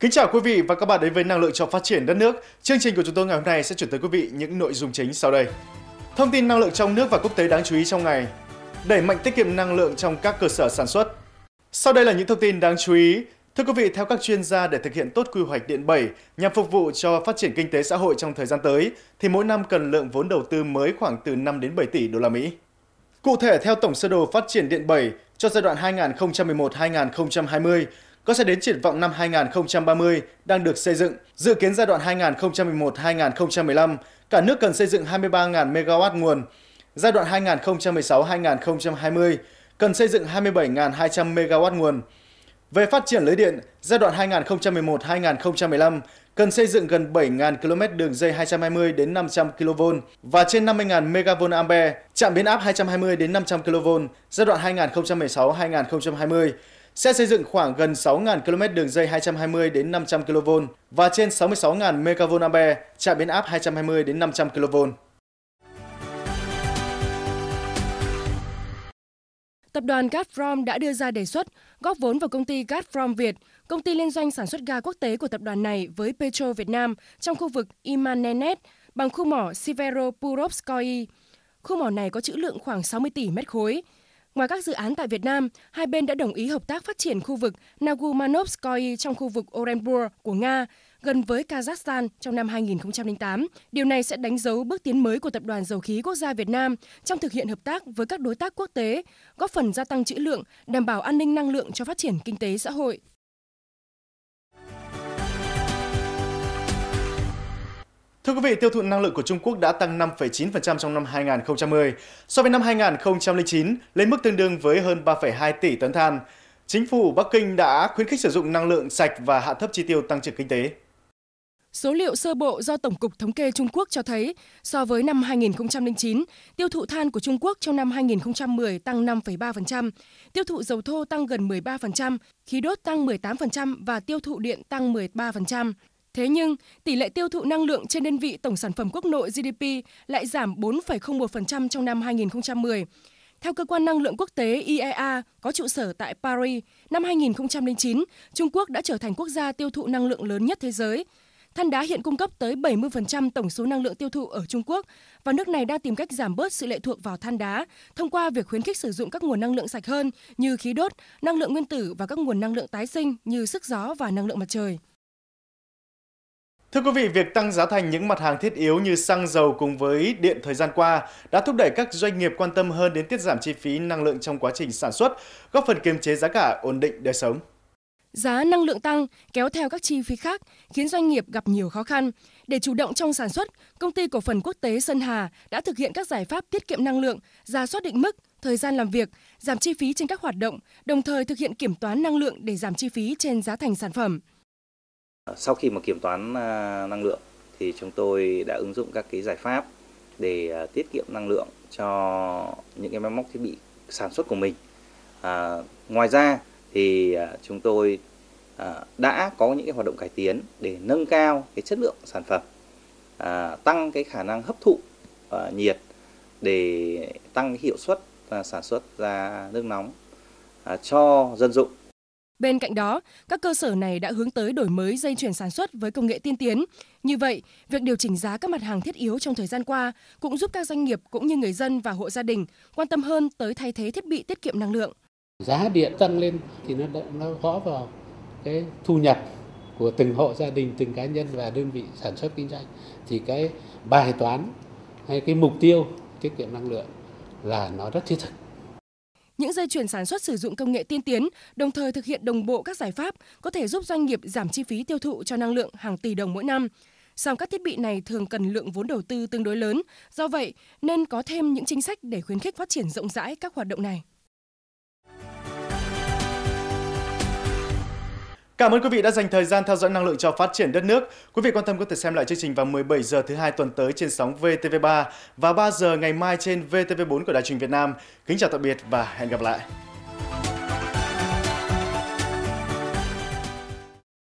Kính chào quý vị và các bạn đến với năng lượng cho phát triển đất nước. Chương trình của chúng tôi ngày hôm nay sẽ chuyển tới quý vị những nội dung chính sau đây. Thông tin năng lượng trong nước và quốc tế đáng chú ý trong ngày. Đẩy mạnh tiết kiệm năng lượng trong các cơ sở sản xuất. Sau đây là những thông tin đáng chú ý. Thưa quý vị, theo các chuyên gia để thực hiện tốt quy hoạch điện 7 nhằm phục vụ cho phát triển kinh tế xã hội trong thời gian tới thì mỗi năm cần lượng vốn đầu tư mới khoảng từ 5 đến 7 tỷ đô la Mỹ. Cụ thể theo tổng sơ đồ phát triển điện 7 cho giai đoạn 2011-2020, có sẽ đến triển vọng năm 2030 đang được xây dựng. Dự kiến giai đoạn 2011-2015, cả nước cần xây dựng 23.000 MW nguồn. Giai đoạn 2016-2020 cần xây dựng 27.200 MW nguồn. Về phát triển lưới điện, giai đoạn 2011-2015 cần xây dựng gần 7.000 km đường dây 220 đến 500 kV và trên 50.000 MV ampere, trạm biến áp 220 đến 500 kV giai đoạn 2016-2020 sẽ xây dựng khoảng gần 6.000 km đường dây 220 đến 500 kV và trên 66.000 MVA trạm biến áp 220 đến 500 kV. Tập đoàn Gazprom đã đưa ra đề xuất góp vốn vào công ty Gazprom Việt, công ty liên doanh sản xuất ga quốc tế của tập đoàn này với Petro Việt Nam trong khu vực Imanenet bằng khu mỏ Siveropurovskoye. Khu mỏ này có trữ lượng khoảng 60 tỷ mét khối, Ngoài các dự án tại Việt Nam, hai bên đã đồng ý hợp tác phát triển khu vực Nagumanovskoye trong khu vực Orenburg của Nga, gần với Kazakhstan trong năm 2008. Điều này sẽ đánh dấu bước tiến mới của Tập đoàn Dầu khí Quốc gia Việt Nam trong thực hiện hợp tác với các đối tác quốc tế, góp phần gia tăng trữ lượng, đảm bảo an ninh năng lượng cho phát triển kinh tế xã hội. Thưa quý vị, tiêu thụ năng lượng của Trung Quốc đã tăng 5,9% trong năm 2010 so với năm 2009 lên mức tương đương với hơn 3,2 tỷ tấn than. Chính phủ Bắc Kinh đã khuyến khích sử dụng năng lượng sạch và hạ thấp chi tiêu tăng trưởng kinh tế. Số liệu sơ bộ do Tổng cục Thống kê Trung Quốc cho thấy, so với năm 2009, tiêu thụ than của Trung Quốc trong năm 2010 tăng 5,3%, tiêu thụ dầu thô tăng gần 13%, khí đốt tăng 18% và tiêu thụ điện tăng 13%. Thế nhưng, tỷ lệ tiêu thụ năng lượng trên đơn vị tổng sản phẩm quốc nội GDP lại giảm 4,01% trong năm 2010. Theo cơ quan năng lượng quốc tế IEA có trụ sở tại Paris, năm 2009, Trung Quốc đã trở thành quốc gia tiêu thụ năng lượng lớn nhất thế giới. Than đá hiện cung cấp tới 70% tổng số năng lượng tiêu thụ ở Trung Quốc và nước này đang tìm cách giảm bớt sự lệ thuộc vào than đá thông qua việc khuyến khích sử dụng các nguồn năng lượng sạch hơn như khí đốt, năng lượng nguyên tử và các nguồn năng lượng tái sinh như sức gió và năng lượng mặt trời. Thưa quý vị, việc tăng giá thành những mặt hàng thiết yếu như xăng dầu cùng với điện thời gian qua đã thúc đẩy các doanh nghiệp quan tâm hơn đến tiết giảm chi phí năng lượng trong quá trình sản xuất, góp phần kiềm chế giá cả ổn định đời sống. Giá năng lượng tăng kéo theo các chi phí khác khiến doanh nghiệp gặp nhiều khó khăn. Để chủ động trong sản xuất, công ty cổ phần quốc tế Sơn Hà đã thực hiện các giải pháp tiết kiệm năng lượng, ra soát định mức, thời gian làm việc, giảm chi phí trên các hoạt động, đồng thời thực hiện kiểm toán năng lượng để giảm chi phí trên giá thành sản phẩm. Sau khi mà kiểm toán à, năng lượng thì chúng tôi đã ứng dụng các cái giải pháp để à, tiết kiệm năng lượng cho những cái máy móc thiết bị sản xuất của mình. À, ngoài ra thì à, chúng tôi đã có những cái hoạt động cải tiến để nâng cao cái chất lượng sản phẩm, à, tăng cái khả năng hấp thụ à, nhiệt để tăng hiệu suất sản xuất ra nước nóng à, cho dân dụng Bên cạnh đó, các cơ sở này đã hướng tới đổi mới dây chuyển sản xuất với công nghệ tiên tiến. Như vậy, việc điều chỉnh giá các mặt hàng thiết yếu trong thời gian qua cũng giúp các doanh nghiệp cũng như người dân và hộ gia đình quan tâm hơn tới thay thế thiết bị tiết kiệm năng lượng. Giá điện tăng lên thì nó nó gõ vào cái thu nhập của từng hộ gia đình, từng cá nhân và đơn vị sản xuất kinh doanh thì cái bài toán hay cái mục tiêu tiết kiệm năng lượng là nó rất thiết thực những dây chuyền sản xuất sử dụng công nghệ tiên tiến, đồng thời thực hiện đồng bộ các giải pháp có thể giúp doanh nghiệp giảm chi phí tiêu thụ cho năng lượng hàng tỷ đồng mỗi năm. Song các thiết bị này thường cần lượng vốn đầu tư tương đối lớn, do vậy nên có thêm những chính sách để khuyến khích phát triển rộng rãi các hoạt động này. Cảm ơn quý vị đã dành thời gian theo dõi năng lượng cho phát triển đất nước. Quý vị quan tâm có thể xem lại chương trình vào 17 giờ thứ hai tuần tới trên sóng VTV3 và 3 giờ ngày mai trên VTV4 của Đài truyền Việt Nam. Kính chào tạm biệt và hẹn gặp lại.